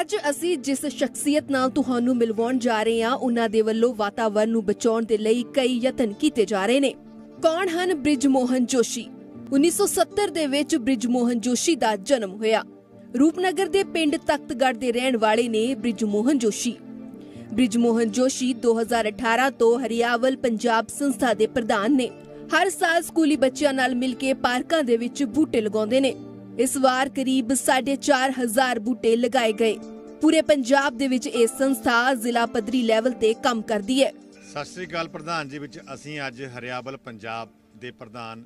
ਅੱਜ ਅਸੀਂ ਜਿਸ ਸ਼ਖਸੀਅਤ ਨਾਲ ਤੁਹਾਨੂੰ ਮਿਲਵਾਉਣ ਜਾ ਰਹੇ ਹਾਂ ਉਹਨਾਂ ਦੇ ਵੱਲੋਂ ਵਾਤਾਵਰਣ ਨੂੰ ਬਚਾਉਣ ਦੇ ਲਈ ਕਈ ਯਤਨ ਕੀਤੇ ਜਾ ਰਹੇ ਨੇ ਕੌਣ ਹਨ ਬ੍ਰਿਜ ਮੋਹਨ ਜੋਸ਼ੀ 1970 ਦੇ ਵਿੱਚ ਬ੍ਰਿਜ ਮੋਹਨ ਜੋਸ਼ੀ ਦਾ ਜਨਮ ਹੋਇਆ ਰੂਪਨਗਰ ਦੇ ਪਿੰਡ ਤਖਤਗੜ ਦੇ ਰਹਿਣ ਵਾਲੇ ਨੇ ਬ੍ਰਿਜ ਮੋਹਨ ਜੋਸ਼ੀ ਬ੍ਰਿਜ ਮੋਹਨ ਜੋਸ਼ੀ 2018 ਤੋਂ ਹਰੀਆਵਲ ਪੰਜਾਬ ਸੰਸਥਾ ਦੇ ਪ੍ਰਧਾਨ ਨੇ ਹਰ ਸਾਲ ਸਕੂਲੀ ਬੱਚਿਆਂ ਨਾਲ ਮਿਲ ਕੇ ਪਾਰਕਾਂ ਦੇ ਵਿੱਚ ਬੂਟੇ ਲਗਾਉਂਦੇ ਨੇ ਇਸ ਵਾਰ ਕਰੀਬ 4500 ਬੂਟੇ ਲਗਾਏ ਗਏ ਪੂਰੇ ਪੰਜਾਬ ਦੇ ਵਿੱਚ ਇਹ ਸੰਸਥਾ ਜ਼ਿਲ੍ਹਾ ਪੱਧਰੀ ਲੈਵਲ ਤੇ ਕੰਮ ਕਰਦੀ ਹੈ ਸਤਿ ਸ੍ਰੀ ਅਕਾਲ ਪ੍ਰਧਾਨ ਜੀ ਵਿੱਚ ਅਸੀਂ ਅੱਜ ਹਰਿਆਵਲ ਪੰਜਾਬ ਦੇ ਪ੍ਰਧਾਨ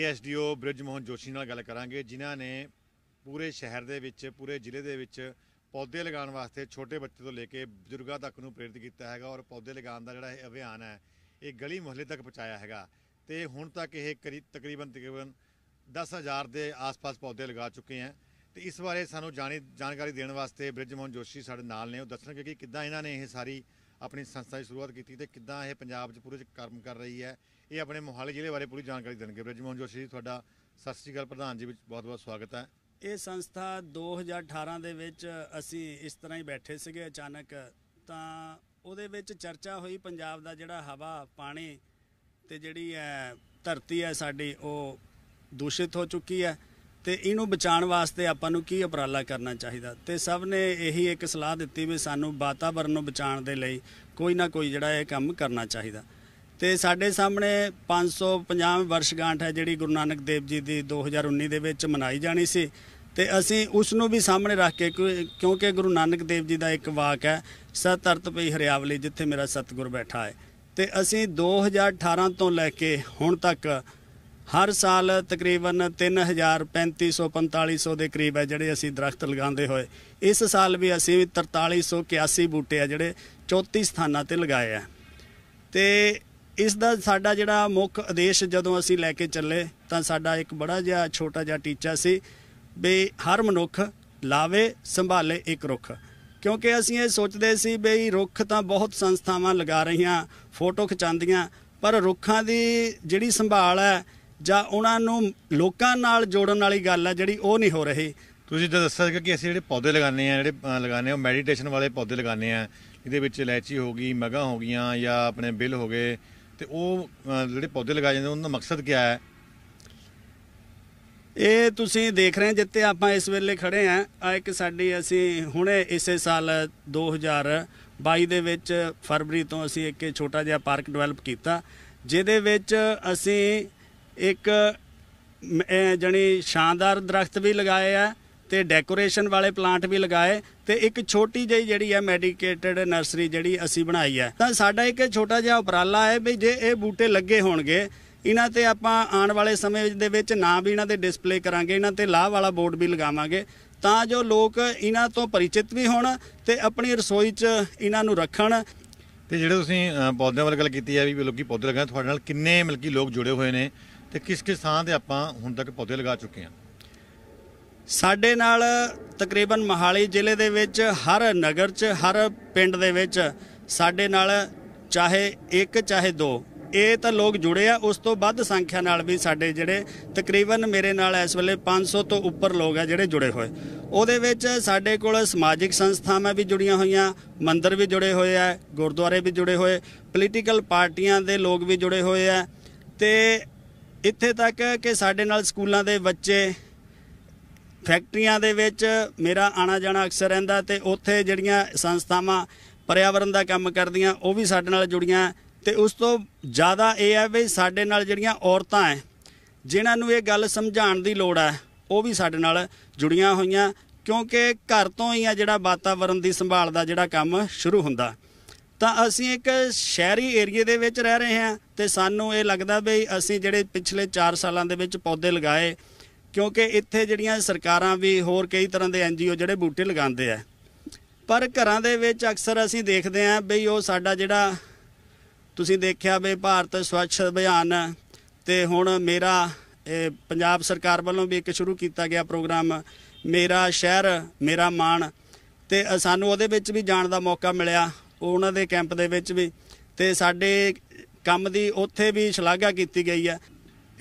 ਏਐਸਡੀਓ ਬ੍ਰਿਜਮੋਹਨ ਜੋਸ਼ੀ ਨਾਲ ਗੱਲ ਕਰਾਂਗੇ ਜਿਨ੍ਹਾਂ ਨੇ ਪੂਰੇ ਸ਼ਹਿਰ ਦੇ ਵਿੱਚ ਪੂਰੇ ਜ਼ਿਲ੍ਹੇ ਦੇ ਵਿੱਚ ਪੌਦੇ ਲਗਾਉਣ ਵਾਸਤੇ ਛੋਟੇ ਬੱਚੇ ਤੋਂ ਲੈ ਕੇ ਬਜ਼ੁਰਗਾਂ ਤੱਕ ਨੂੰ ਪ੍ਰੇਰਿਤ ਕੀਤਾ ਹੈਗਾ ਔਰ ਪੌਦੇ ਲਗਾਉਣ ਦਾ ਜਿਹੜਾ ਇਹ ਅਭਿਆਨ ਹੈ ਇਹ ਗਲੀ ਮੁਹੱਲੇ ਤੱਕ ਪਹੁੰਚਾਇਆ ਹੈਗਾ ਤੇ ਹੁਣ ਤੱਕ ਇਹ ਤਕਰੀਬਨ ਤਕਰੀਬਨ 10000 ਦੇ ਆਸ-ਪਾਸ ਪੌਦੇ ਲਗਾ ਚੁੱਕੇ ਹਾਂ ਤੇ ਇਸ ਬਾਰੇ ਸਾਨੂੰ ਜਾਣੀ ਜਾਣਕਾਰੀ ਦੇਣ ਵਾਸਤੇ ਬ੍ਰਿਜਮੋਹਨ ਜੋਸ਼ੀ ਸਾਡੇ ਨਾਲ ਨੇ ਉਹ ਦੱਸਣਗੇ ਕਿ ਕਿੱਦਾਂ ਇਹਨਾਂ ਨੇ ਇਹ ਸਾਰੀ ਆਪਣੀ ਸੰਸਥਾ ਦੀ ਸ਼ੁਰੂਆਤ ਕੀਤੀ ਤੇ ਕਿੱਦਾਂ ਇਹ ਪੰਜਾਬ 'ਚ ਪੂਰੇ 'ਚ ਕੰਮ ਕਰ ਰਹੀ ਹੈ ਇਹ ਆਪਣੇ ਮੋਹਾਲੀ ਜ਼ਿਲ੍ਹੇ ਬਾਰੇ ਪੂਰੀ ਜਾਣਕਾਰੀ ਦੇਣਗੇ ਬ੍ਰਿਜਮੋਹਨ ਜੋਸ਼ੀ ਜੀ ਤੁਹਾਡਾ ਸਤਿ ਸ੍ਰੀ ਅਕਾਲ ਪ੍ਰਧਾਨ ਜੀ ਵਿੱਚ ਬਹੁਤ-ਬਹੁਤ ਸਵਾਗਤ ਹੈ ਇਹ ਸੰਸਥਾ 2018 ਦੇ ਵਿੱਚ ਅਸੀਂ ਇਸ ਤਰ੍ਹਾਂ ਹੀ ਬੈਠੇ ਸੀਗੇ ਅਚਾਨਕ ਤਾਂ ਉਹਦੇ ਵਿੱਚ ਚਰਚਾ ਹੋਈ ਪੰਜਾਬ ਦਾ ਜਿਹੜਾ ਹਵਾ ਪਾਣੀ ਤੇ ਜਿਹੜੀ ਹੈ ਧਰਤੀ ਹੈ ਸਾਡੀ ਉਹ ਦੂਸ਼ਿਤ ਹੋ ਚੁੱਕੀ ਹੈ ਤੇ ਇਹਨੂੰ ਬਚਾਉਣ ਵਾਸਤੇ ਆਪਾਂ ਨੂੰ ਕੀ ਉਪਰਾਲਾ ਕਰਨਾ ਚਾਹੀਦਾ ਤੇ ਸਭ ਨੇ ਇਹੀ ਇੱਕ ਸਲਾਹ ਦਿੱਤੀ ਵੀ ਸਾਨੂੰ ਵਾਤਾਵਰਨ ਨੂੰ ਬਚਾਉਣ ਦੇ ਲਈ ਕੋਈ ਨਾ ਕੋਈ ਜਿਹੜਾ ਇਹ ਕੰਮ ਕਰਨਾ ਚਾਹੀਦਾ ਤੇ ਸਾਡੇ ਸਾਹਮਣੇ 550 ਵਰਸ਼ਗਾਂਠ ਹੈ ਜਿਹੜੀ ਗੁਰੂ ਨਾਨਕ ਦੇਵ ਜੀ ਦੀ 2019 ਦੇ ਵਿੱਚ ਮਨਾਈ ਜਾਣੀ ਸੀ ਤੇ ਅਸੀਂ ਉਸ ਨੂੰ ਵੀ ਸਾਹਮਣੇ ਰੱਖ ਕੇ ਕਿਉਂਕਿ ਗੁਰੂ ਨਾਨਕ ਦੇਵ ਜੀ ਦਾ ਇੱਕ ਵਾਕ ਹੈ ਸਤਰਤ ਪਈ ਹਰਿਆਵਲੀ ਜਿੱਥੇ ਮੇਰਾ ਸਤਗੁਰ ਬੈਠਾ ਹੈ ਤੇ ਅਸੀਂ 2018 ਤੋਂ ਲੈ ਕੇ ਹੁਣ ਤੱਕ ਹਰ ਸਾਲ ਤਕਰੀਬਨ 3000 ਦੇ ਕਰੀਬ ਹੈ ਜਿਹੜੇ ਅਸੀਂ ਦਰਖਤ ਲਗਾਉਂਦੇ ਹੋਏ ਇਸ ਸਾਲ ਵੀ ਅਸੀਂ 4381 ਬੂਟੇ ਆ ਜਿਹੜੇ 34 ਸਥਾਨਾਂ ਤੇ ਲਗਾਏ ਆ ਤੇ ਇਸ ਦਾ ਸਾਡਾ ਜਿਹੜਾ ਮੁੱਖ ਉਦੇਸ਼ ਜਦੋਂ ਅਸੀਂ ਲੈ ਕੇ ਚੱਲੇ ਤਾਂ ਸਾਡਾ ਇੱਕ ਬੜਾ ਜਿਹਾ ਛੋਟਾ ਜਿਹਾ ਟੀਚਾ ਸੀ ਵੀ ਹਰ ਮਨੁੱਖ ਲਾਵੇ ਸੰਭਾਲੇ ਇੱਕ ਰੁੱਖ ਕਿਉਂਕਿ ਅਸੀਂ ਇਹ ਸੋਚਦੇ ਸੀ ਵੀ ਰੁੱਖ ਤਾਂ ਬਹੁਤ ਸੰਸਥਾਵਾਂ ਲਗਾ ਰਹੀਆਂ ਫੋਟੋ ਖਿਚਾਉਂਦੀਆਂ ਪਰ ਰੁੱਖਾਂ ਦੀ ਜਿਹੜੀ ਸੰਭਾਲ ਹੈ ਜਾਂ ਉਹਨਾਂ ਨੂੰ ਲੋਕਾਂ ਨਾਲ ਜੋੜਨ ਵਾਲੀ ਗੱਲ ਹੈ ਜਿਹੜੀ ਉਹ ਨਹੀਂ ਹੋ ਰਹੀ ਤੁਸੀਂ ਤਾਂ ਦੱਸਿਆ ਸੀਗਾ ਕਿ ਅਸੀਂ ਜਿਹੜੇ ਪੌਦੇ ਲਗਾਉਂਦੇ ਆ ਜਿਹੜੇ ਲਗਾਉਂਦੇ ਆ ਮੈਡੀਟੇਸ਼ਨ ਵਾਲੇ ਪੌਦੇ ਲਗਾਉਂਦੇ ਆ ਇਹਦੇ ਵਿੱਚ ਇਲਾਇਚੀ ਹੋ ਗਈ ਮਗਾ ਹੋ ਗਈਆਂ ਜਾਂ ਆਪਣੇ ਬਿੱਲ ਹੋ ਗਏ ਤੇ ਉਹ ਜਿਹੜੇ ਪੌਦੇ ਲਗਾਏ ਜਾਂਦੇ ਉਹਨਾਂ ਦਾ ਮਕਸਦ ਕੀ ਹੈ ਇਹ ਤੁਸੀਂ ਦੇਖ ਰਹੇ ਜਿੱਤੇ ਆਪਾਂ ਇਸ ਵੇਲੇ ਖੜੇ ਆ ਆ ਇੱਕ ਸਾਡੀ ਅਸੀਂ ਹੁਣੇ ਇਸੇ ਸਾਲ 2022 ਦੇ ਵਿੱਚ ਫਰਵਰੀ ਤੋਂ ਅਸੀਂ ਇੱਕ ਛੋਟਾ ਜਿਹਾ ਪਾਰਕ ਡਿਵੈਲਪ ਕੀਤਾ ਜਿਹਦੇ ਵਿੱਚ ਅਸੀਂ ਇੱਕ ਜਣੀ ਸ਼ਾਨਦਾਰ ਦਰਖਤ ਵੀ ਲਗਾਏ ਆ ਤੇ ਡੈਕੋਰੇਸ਼ਨ ਵਾਲੇ ਪਲਾਂਟ ਵੀ ਲਗਾਏ ਤੇ ਇੱਕ ਛੋਟੀ ਜਿਹੀ ਜਿਹੜੀ ਹੈ ਮੈਡੀਕੇਟਡ ਨਰਸਰੀ ਜਿਹੜੀ ਅਸੀਂ ਬਣਾਈ ਹੈ ਤਾਂ ਸਾਡਾ ਇੱਕ ਛੋਟਾ ਜਿਹਾ ਉਪਰਾਲਾ ਹੈ ਵੀ ਜੇ ਇਹ ਬੂਟੇ ਲੱਗੇ ਹੋਣਗੇ ਇਹਨਾਂ ਤੇ ਆਪਾਂ ਆਉਣ ਵਾਲੇ ਸਮੇਂ ਦੇ ਵਿੱਚ ਨਾ ਵੀ ਇਹਨਾਂ ਦੇ ਡਿਸਪਲੇ ਕਰਾਂਗੇ ਇਹਨਾਂ ਤੇ ਲਾਹ ਵਾਲਾ ਬੋਰਡ ਵੀ ਲਗਾਵਾਂਗੇ ਤਾਂ ਜੋ ਲੋਕ ਇਹਨਾਂ ਤੋਂ ਪਰਿਚਿਤ ਵੀ ਹੋਣ ਤੇ ਆਪਣੀ ਰਸੋਈ 'ਚ ਇਹਨਾਂ ਨੂੰ ਰੱਖਣ ਤੇ ਜਿਹੜੇ ਤੁਸੀਂ ਪੌਦਿਆਂ ਵਾਲੀ ਗੱਲ ਕੀਤੀ ਹੈ ਵੀ ਲੋਕੀ ਪੌਦੇ ਲਗਾਉਣ ਤੁਹਾਡੇ ਨਾਲ ਕਿੰਨੇ ਮਿਲਕੀ ਲੋਕ ਜੁੜੇ ਹੋਏ ਨੇ ਤੇ ਕਿਸ ਕਿਸ ਥਾਂ ਤੇ ਆਪਾਂ ਹੁਣ ਤੱਕ ਪੌਦੇ ਲਗਾ ਚੁੱਕੇ ਹਾਂ ਸਾਡੇ ਨਾਲ ਤਕਰੀਬਨ ਮਹਾਲੀ ਜ਼ਿਲ੍ਹੇ ਦੇ ਵਿੱਚ ਹਰ ਨਗਰ 'ਚ ਹਰ ਪਿੰਡ ਦੇ ਵਿੱਚ ਸਾਡੇ ਨਾਲ ਚਾਹੇ ਇੱਕ ਚਾਹੇ ਦੋ ਇਹ ਤਾਂ ਲੋਕ ਜੁੜੇ ਆ ਉਸ ਤੋਂ ਵੱਧ ਸੰਖਿਆ ਨਾਲ ਵੀ ਸਾਡੇ ਜਿਹੜੇ ਤਕਰੀਬਨ ਮੇਰੇ ਨਾਲ ਇਸ ਵੇਲੇ 500 ਤੋਂ ਉੱਪਰ ਲੋਕ ਆ ਜਿਹੜੇ ਜੁੜੇ ਹੋਏ ਉਹਦੇ ਵਿੱਚ ਸਾਡੇ ਕੋਲ ਸਮਾਜਿਕ ਸੰਸਥਾਵਾਂ ਵੀ ਜੁੜੀਆਂ ਹੋਈਆਂ ਮੰਦਰ ਵੀ ਜੁੜੇ ਹੋਏ ਆ ਗੁਰਦੁਆਰੇ ਵੀ ਜੁੜੇ ਹੋਏ ਪੋਲੀਟੀਕਲ ਪਾਰਟੀਆਂ ਦੇ ਲੋਕ ਵੀ ਜੁੜੇ ਹੋਏ ਆ ਤੇ ਇੱਥੇ ਤੱਕ ਕਿ ਸਾਡੇ ਨਾਲ ਸਕੂਲਾਂ ਦੇ ਬੱਚੇ ਫੈਕਟਰੀਆਂ ਦੇ ਵਿੱਚ ਮੇਰਾ ਆਣਾ ਜਾਣਾ ਅਕਸਰ ਰਹਿੰਦਾ ਤੇ ਉੱਥੇ ਜਿਹੜੀਆਂ ਸੰਸਥਾਵਾਂ ਪਰਿਆਵਰਣ ਦਾ ਕੰਮ ਕਰਦੀਆਂ ਉਹ ਵੀ ਸਾਡੇ ਨਾਲ ਜੁੜੀਆਂ ਤੇ ਉਸ ਤੋਂ ਜ਼ਿਆਦਾ ਇਹ ਹੈ ਵੀ ਸਾਡੇ ਨਾਲ ਜਿਹੜੀਆਂ ਔਰਤਾਂ ਐ ਜਿਨ੍ਹਾਂ ਨੂੰ ਇਹ ਗੱਲ ਸਮਝਾਉਣ ਦੀ ਲੋੜ ਹੈ ਉਹ ਵੀ ਸਾਡੇ ਨਾਲ ਜੁੜੀਆਂ ਹੋਈਆਂ ਕਿਉਂਕਿ ਘਰ ਤੋਂ ਹੀ ਆ ਜਿਹੜਾ ਵਾਤਾਵਰਣ ਦੀ ਸੰਭਾਲ ਦਾ ਜਿਹੜਾ ਕੰਮ ਸ਼ੁਰੂ ਹੁੰਦਾ ਤਾਂ ਅਸੀਂ ਇੱਕ ਸ਼ਹਿਰੀ ਏਰੀਏ ਦੇ ਵਿੱਚ ਰਹਿ ਰਹੇ ਹਾਂ ਤੇ ਸਾਨੂੰ ਇਹ ਲੱਗਦਾ ਵੀ ਅਸੀਂ ਜਿਹੜੇ ਪਿਛਲੇ 4 ਸਾਲਾਂ ਦੇ ਵਿੱਚ ਪੌਦੇ ਲਗਾਏ ਕਿਉਂਕਿ ਇੱਥੇ ਜਿਹੜੀਆਂ ਸਰਕਾਰਾਂ ਵੀ ਹੋਰ ਕਈ ਤਰ੍ਹਾਂ ਦੇ ਐਨਜੀਓ ਜਿਹੜੇ ਬੂਟੇ ਲਗਾਉਂਦੇ ਆ ਪਰ ਘਰਾਂ ਦੇ ਵਿੱਚ ਅਕਸਰ ਅਸੀਂ ਦੇਖਦੇ ਹਾਂ ਵੀ ਉਹ ਸਾਡਾ ਜਿਹੜਾ ਤੁਸੀਂ ਦੇਖਿਆ ਵੀ ਭਾਰਤ ਸਵੱਛ ਅਭਿਆਨ ਤੇ ਹੁਣ ਮੇਰਾ ਪੰਜਾਬ ਸਰਕਾਰ ਵੱਲੋਂ ਵੀ ਇੱਕ ਸ਼ੁਰੂ ਕੀਤਾ ਗਿਆ ਪ੍ਰੋਗਰਾਮ ਮੇਰਾ ਸ਼ਹਿਰ ਮੇਰਾ ਮਾਣ ਤੇ ਸਾਨੂੰ ਉਹਦੇ ਵਿੱਚ ਵੀ ਜਾਣ ਦਾ ਮੌਕਾ ਮਿਲਿਆ ਉਹਨਾਂ ਦੇ ਕੈਂਪ ਦੇ ਵਿੱਚ ਵੀ ਤੇ ਸਾਡੇ ਕੰਮ ਦੀ ਉੱਥੇ ਵੀ ਸ਼ਲਾਘਾ ਕੀਤੀ ਗਈ ਹੈ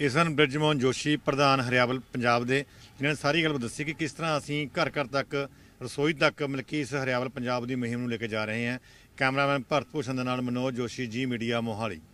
ਇਸਨ ਬ੍ਰਿਜਮੋਹਨ ਜੋਸ਼ੀ ਪ੍ਰਧਾਨ ਹਰਿਆਵਲ ਪੰਜਾਬ ਦੇ ਜਿਨ੍ਹਾਂ ਨੇ ਸਾਰੀ ਗੱਲ ਦੱਸੀ ਕਿ ਕਿਸ ਤਰ੍ਹਾਂ ਅਸੀਂ ਘਰ ਘਰ ਤੱਕ ਰਸੋਈ ਤੱਕ ਮਲਕੀ ਇਸ ਹਰਿਆਵਲ ਪੰਜਾਬ ਦੀ ਮਹਿਮ ਨੂੰ ਲੈ ਕੇ ਜਾ ਰਹੇ ਹਾਂ ਕੈਮਰਾਮੈਨ ਭਰਤ ਭੂਸ਼ਣ ਦੇ ਨਾਲ ਮਨੋਜ ਜੋਸ਼ੀ ਜੀ ਮੀਡੀਆ ਮੋਹਾਲੀ